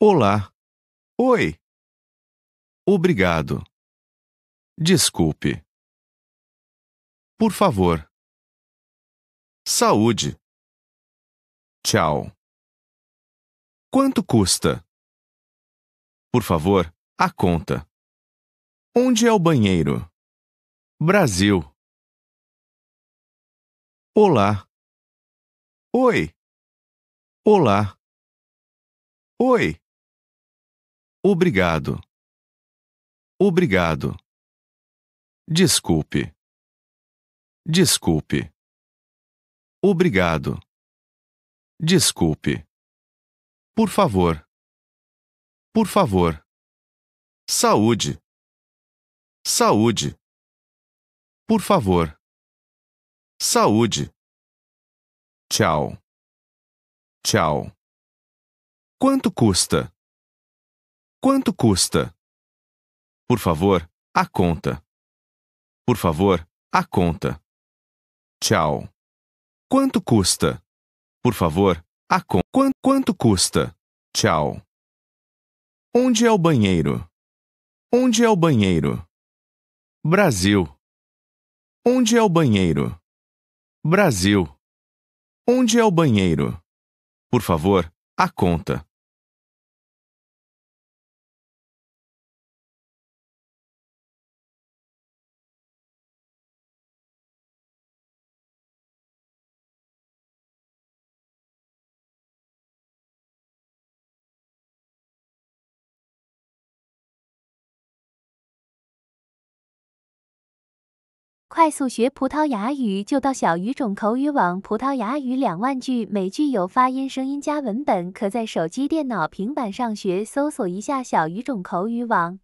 Olá. Oi. Obrigado. Desculpe. Por favor. Saúde. Tchau. Quanto custa? Por favor, a conta. Onde é o banheiro? Brasil. Olá. Oi. Olá. Oi. Obrigado. Obrigado. Desculpe. Desculpe. Obrigado. Desculpe. Por favor. Por favor. Saúde. Saúde. Por favor. Saúde. Tchau. Tchau. Quanto custa? Quanto custa? Por favor, a conta. Por favor, a conta. Tchau. Quanto custa? Por favor, a conta. Quanto, quanto custa? Tchau. Onde é o banheiro? Onde é o banheiro? Brasil. Onde é o banheiro? Brasil. Onde é o banheiro? Por favor, a conta. 快速学葡萄牙语就到小语种口语网，葡萄牙语两万句，每句有发音、声音加文本，可在手机、电脑、平板上学。搜索一下小语种口语网。